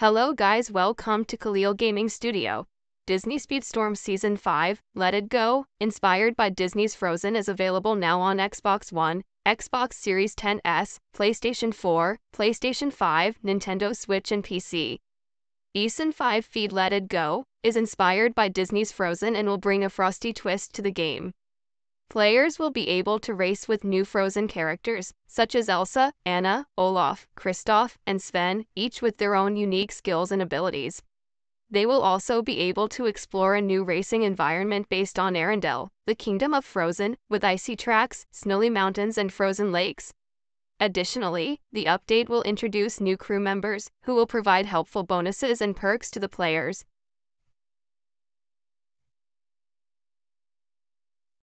Hello guys, welcome to Khalil Gaming Studio. Disney Speedstorm Season 5, Let It Go, inspired by Disney's Frozen is available now on Xbox One, Xbox Series 10S, PlayStation 4, PlayStation 5, Nintendo Switch and PC. Eason 5 Feed Let It Go is inspired by Disney's Frozen and will bring a frosty twist to the game. Players will be able to race with new frozen characters, such as Elsa, Anna, Olaf, Kristoff, and Sven, each with their own unique skills and abilities. They will also be able to explore a new racing environment based on Arendelle, the kingdom of Frozen, with icy tracks, snowy mountains, and frozen lakes. Additionally, the update will introduce new crew members, who will provide helpful bonuses and perks to the players,